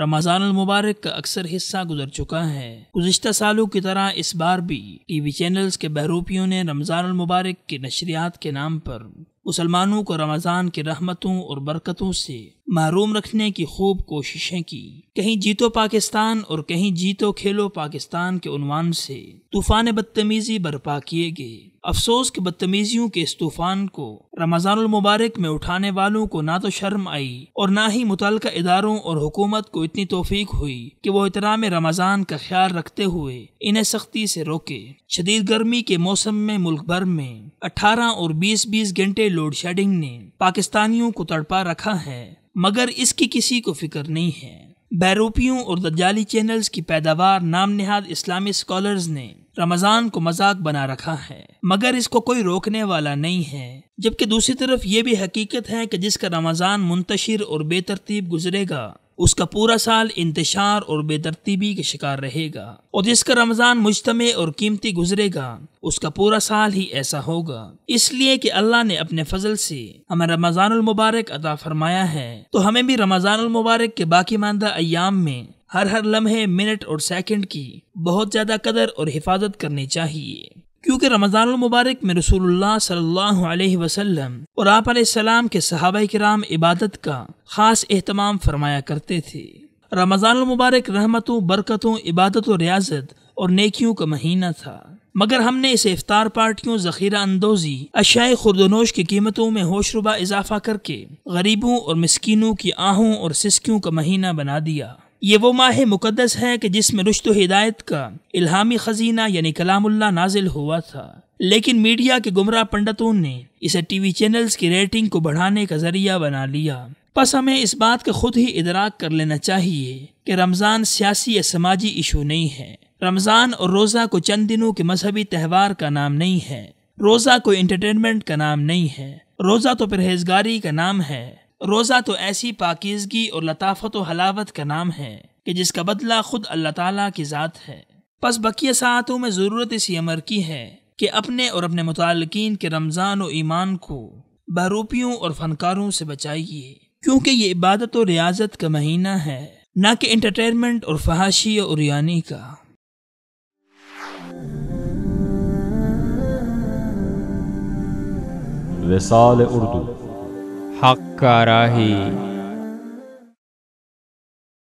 رمضان المبارک کا اکثر حصہ گزر چکا ہے گزشتہ سالوں کی طرح اس بار بھی ٹی وی چینلز کے بہروپیوں نے رمضان المبارک کی نشریات کے نام پر مسلمانوں کو رمضان کے رحمتوں اور برکتوں سے محروم رکھنے کی خوب کوششیں کی کہیں جیتو پاکستان اور کہیں جیتو کھیلو پاکستان کے عنوان سے طوفان بدتمیزی برپا کیے گئے افسوس کے بدتمیزیوں کے اس طوفان کو رمضان المبارک میں اٹھانے والوں کو نہ تو شرم آئی اور نہ ہی متعلقہ اداروں اور حکومت کو اتنی توفیق ہوئی کہ وہ احترام رمضان کا خیال رکھتے ہوئے انہیں سختی سے روکے شدید گرمی کے موسم میں ملک بھر میں اٹھارہ اور بیس بیس گھنٹے لوڈ شیڈنگ نے پاکستانیوں کو تڑپا رکھا ہے مگر اس کی کسی کو فکر نہیں ہے بیروپیوں اور دجالی چینلز کی پیداوار نام نہاد اسلامی اسکالرز نے رمضان کو مذاق بنا رکھا ہے مگر اس کو کوئی روکنے والا نہیں ہے جبکہ دوسری طرف یہ بھی حقیقت ہے کہ جس کا رمضان منتشر اور بے ترتیب گزرے گا اس کا پورا سال انتشار اور بے ترتیبی کے شکار رہے گا اور جس کا رمضان مجتمع اور قیمتی گزرے گا اس کا پورا سال ہی ایسا ہوگا اس لیے کہ اللہ نے اپنے فضل سے ہمیں رمضان المبارک عطا فرمایا ہے تو ہمیں بھی رمضان المبارک کے باقی ماندہ ایام میں ہر ہر لمحے منٹ اور سیکنڈ کی بہت زیادہ قدر اور حفاظت کرنی چاہیے کیونکہ رمضان المبارک میں رسول اللہ صلی اللہ علیہ وسلم اور آپ علیہ السلام کے صحابہ کرام عبادت کا خاص اہتمام فرمایا کرتے تھے رمضان المبارک رحمتوں برکتوں عبادت و ریاضت اور نیکیوں کا مہینہ تھا مگر ہم نے اسے افطار پارٹیوں ذخیرہ اندوزی اشیائے نوش کی قیمتوں میں ہوش ربا اضافہ کر کے غریبوں اور مسکینوں کی آہوں اور سسکیوں کا مہینہ بنا دیا یہ وہ ماہ مقدس ہے کہ جس میں رشت و ہدایت کا الہامی خزینہ یعنی کلام اللہ نازل ہوا تھا لیکن میڈیا کے گمراہ پنڈتوں نے اسے ٹی وی چینلز کی ریٹنگ کو بڑھانے کا ذریعہ بنا لیا پس ہمیں اس بات کا خود ہی ادراک کر لینا چاہیے کہ رمضان سیاسی یا سماجی ایشو نہیں ہے رمضان اور روزہ کو چند دنوں کے مذہبی تہوار کا نام نہیں ہے روزہ کوئی انٹرٹینمنٹ کا نام نہیں ہے روزہ تو پرہیزگاری کا نام ہے روزہ تو ایسی پاکیزگی اور لطافت و حلاوت کا نام ہے کہ جس کا بدلہ خود اللہ تعالیٰ کی ذات ہے پس بقیہ ساعتوں میں ضرورت اسی عمر کی ہے کہ اپنے اور اپنے متعلقین کے رمضان و ایمان کو بہروپیوں اور فنکاروں سے بچائیے کیونکہ یہ عبادت و ریاضت کا مہینہ ہے نہ کہ انٹرٹینمنٹ اور فحاشی اور یعنی کا وصال اردو حق کا راہی